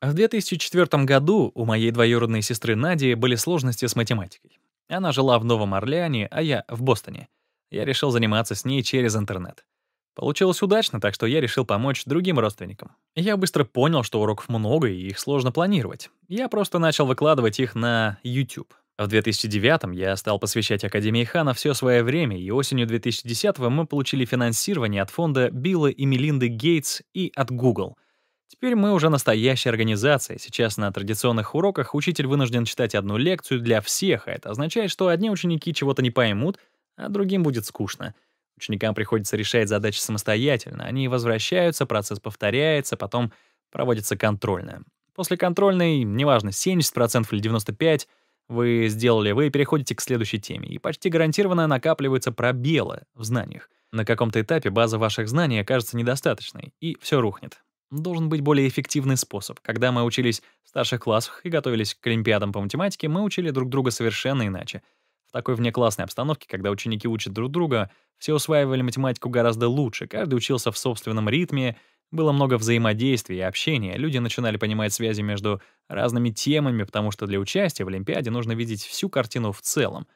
В 2004 году у моей двоюродной сестры Нади были сложности с математикой. Она жила в Новом Орлеане, а я — в Бостоне. Я решил заниматься с ней через интернет. Получилось удачно, так что я решил помочь другим родственникам. Я быстро понял, что уроков много и их сложно планировать. Я просто начал выкладывать их на YouTube. В 2009 я стал посвящать Академии Хана все свое время, и осенью 2010 мы получили финансирование от фонда Билла и Мелинды Гейтс и от Google — Теперь мы уже настоящая организация. Сейчас на традиционных уроках учитель вынужден читать одну лекцию для всех, а это означает, что одни ученики чего-то не поймут, а другим будет скучно. Ученикам приходится решать задачи самостоятельно. Они возвращаются, процесс повторяется, потом проводится контрольная. После контрольной, неважно, 70% или 95% вы сделали, вы переходите к следующей теме, и почти гарантированно накапливаются пробелы в знаниях. На каком-то этапе база ваших знаний окажется недостаточной, и все рухнет. Должен быть более эффективный способ. Когда мы учились в старших классах и готовились к олимпиадам по математике, мы учили друг друга совершенно иначе. В такой внеклассной обстановке, когда ученики учат друг друга, все усваивали математику гораздо лучше, каждый учился в собственном ритме, было много взаимодействия и общения, люди начинали понимать связи между разными темами, потому что для участия в Олимпиаде нужно видеть всю картину в целом.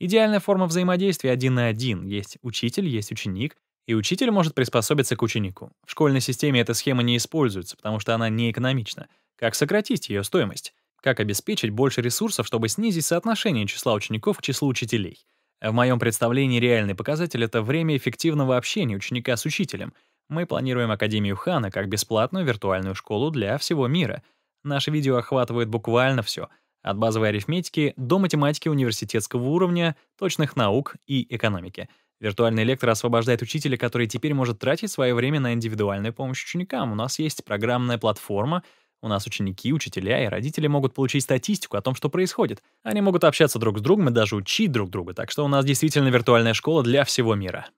Идеальная форма взаимодействия один на один. Есть учитель, есть ученик, и учитель может приспособиться к ученику. В школьной системе эта схема не используется, потому что она не экономична. Как сократить ее стоимость? Как обеспечить больше ресурсов, чтобы снизить соотношение числа учеников к числу учителей? В моем представлении реальный показатель — это время эффективного общения ученика с учителем. Мы планируем Академию Хана как бесплатную виртуальную школу для всего мира. Наше видео охватывает буквально все — от базовой арифметики до математики университетского уровня, точных наук и экономики — Виртуальный лектор освобождает учителя, который теперь может тратить свое время на индивидуальную помощь ученикам. У нас есть программная платформа, у нас ученики, учителя и родители могут получить статистику о том, что происходит. Они могут общаться друг с другом и даже учить друг друга, так что у нас действительно виртуальная школа для всего мира.